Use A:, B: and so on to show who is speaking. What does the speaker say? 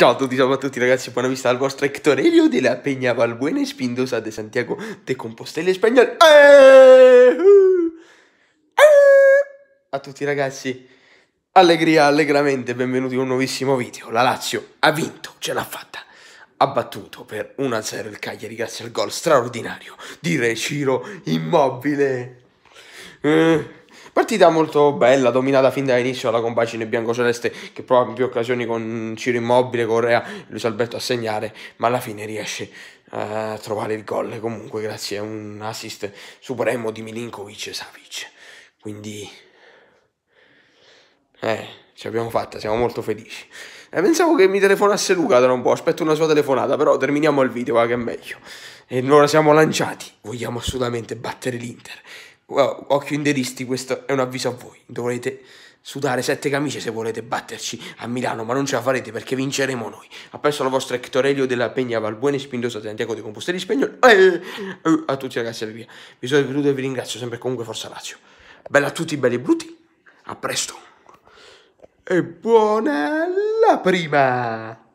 A: Ciao a tutti, ciao a tutti ragazzi, buona vista al vostro Hector Elio de la Peña Valbuena Espindosa de Santiago de Compostela Espagnol. Eh! Eh! A tutti ragazzi, allegria, allegramente, benvenuti a un nuovissimo video. La Lazio ha vinto, ce l'ha fatta. Ha battuto per 1-0 il Cagliari grazie al gol straordinario di Reciro Immobile. Eh partita molto bella, dominata fin dall'inizio dalla compagine biancoceleste che prova in più occasioni con Ciro Immobile, Correa, Luis Alberto a segnare, ma alla fine riesce a trovare il gol comunque grazie a un assist supremo di Milinkovic e Savic. Quindi eh, ci abbiamo fatta, siamo molto felici. Eh, pensavo che mi telefonasse Luca tra un po', aspetto una sua telefonata, però terminiamo il video, va che è meglio. E allora siamo lanciati, vogliamo assolutamente battere l'Inter. Wow, occhio inderisti, questo è un avviso a voi. Dovrete sudare sette camicie se volete batterci a Milano, ma non ce la farete perché vinceremo noi. Ha perso la vostra Ectorelio della Pegna Valbuena e Spindosa Santiago dei Composteri Spagnoli. Eh, eh, a tutti ragazzi, via. Vi sono venuto e vi ringrazio sempre comunque Forza Lazio. Bella a tutti, belli e brutti. A presto. E buona la prima!